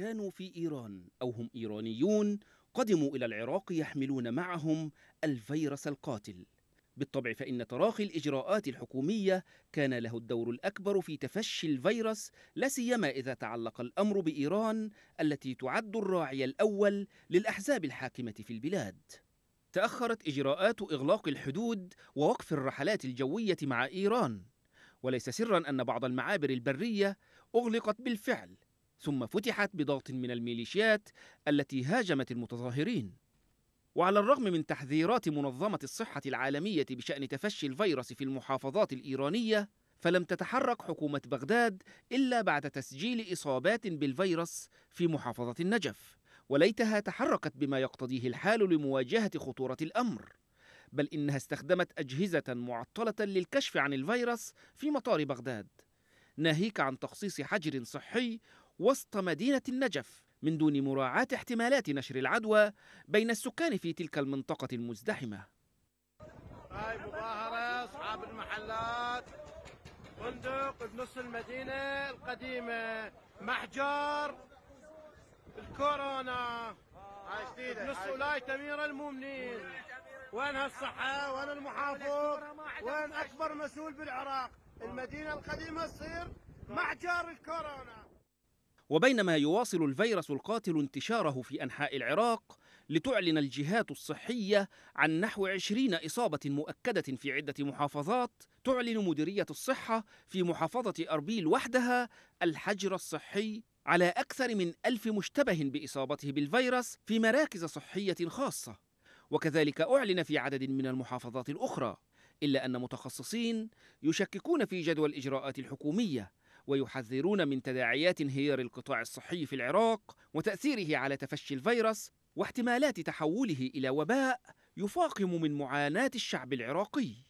كانوا في إيران أو هم إيرانيون قدموا إلى العراق يحملون معهم الفيروس القاتل بالطبع فإن تراخي الإجراءات الحكومية كان له الدور الأكبر في تفشي الفيروس لا سيما إذا تعلق الأمر بإيران التي تعد الراعي الأول للأحزاب الحاكمة في البلاد تأخرت إجراءات إغلاق الحدود ووقف الرحلات الجوية مع إيران وليس سرا أن بعض المعابر البرية أغلقت بالفعل ثم فتحت بضغط من الميليشيات التي هاجمت المتظاهرين وعلى الرغم من تحذيرات منظمة الصحة العالمية بشأن تفشي الفيروس في المحافظات الإيرانية فلم تتحرك حكومة بغداد إلا بعد تسجيل إصابات بالفيروس في محافظة النجف وليتها تحركت بما يقتضيه الحال لمواجهة خطورة الأمر بل إنها استخدمت أجهزة معطلة للكشف عن الفيروس في مطار بغداد ناهيك عن تخصيص حجر صحي وسط مدينة النجف من دون مراعاة احتمالات نشر العدوى بين السكان في تلك المنطقة المزدحمة هاي طيب، مظاهرة أصحاب المحلات فندق بنص المدينة القديمة محجر الكورونا بنص ولاية أمير المؤمنين وين هالصحة وين المحافظ وين أكبر مسؤول بالعراق المدينة القديمة تصير محجر الكورونا وبينما يواصل الفيروس القاتل انتشاره في أنحاء العراق لتعلن الجهات الصحية عن نحو 20 إصابة مؤكدة في عدة محافظات تعلن مديرية الصحة في محافظة أربيل وحدها الحجر الصحي على أكثر من ألف مشتبه بإصابته بالفيروس في مراكز صحية خاصة وكذلك أعلن في عدد من المحافظات الأخرى إلا أن متخصصين يشككون في جدوى الإجراءات الحكومية ويحذرون من تداعيات انهيار القطاع الصحي في العراق وتأثيره على تفشي الفيروس واحتمالات تحوله إلى وباء يفاقم من معاناة الشعب العراقي